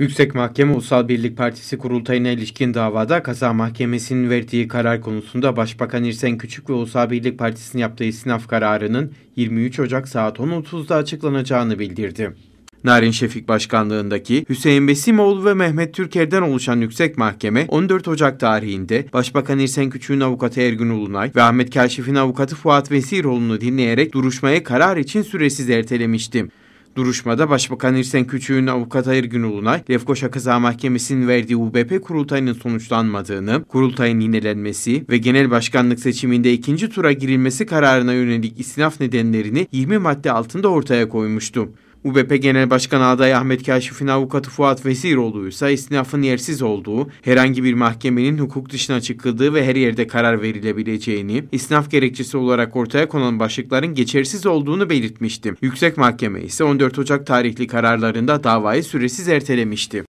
Yüksek Mahkeme Ulusal Birlik Partisi kurultayına ilişkin davada kaza mahkemesinin verdiği karar konusunda Başbakan İrsen Küçük ve Ulusal Birlik Partisi'nin yaptığı istinaf kararının 23 Ocak saat 10.30'da açıklanacağını bildirdi. Narin Şefik Başkanlığındaki Hüseyin Besimoğlu ve Mehmet Türker'den oluşan Yüksek Mahkeme 14 Ocak tarihinde Başbakan İrsen Küçük'ün avukatı Ergün Ulunay ve Ahmet Kaşif'in avukatı Fuat Vesiroğlu'nu dinleyerek duruşmaya karar için süresiz ertelemişti. Duruşmada Başbakan İrsen Küçüğün avukat Hayır Günulunay, Lefkoşa Kaza Mahkemesi'nin verdiği UBP kurultayının sonuçlanmadığını, kurultayın yenilenmesi ve genel başkanlık seçiminde ikinci tura girilmesi kararına yönelik istinaf nedenlerini 20 madde altında ortaya koymuştu. UBP Genel Başkan Aday Ahmet Kaşif'in avukatı Fuat Vesiroğlu ise istinafın yersiz olduğu, herhangi bir mahkemenin hukuk dışına çıkıldığı ve her yerde karar verilebileceğini, istinaf gerekçesi olarak ortaya konan başlıkların geçersiz olduğunu belirtmişti. Yüksek Mahkeme ise 14 Ocak tarihli kararlarında davayı süresiz ertelemişti.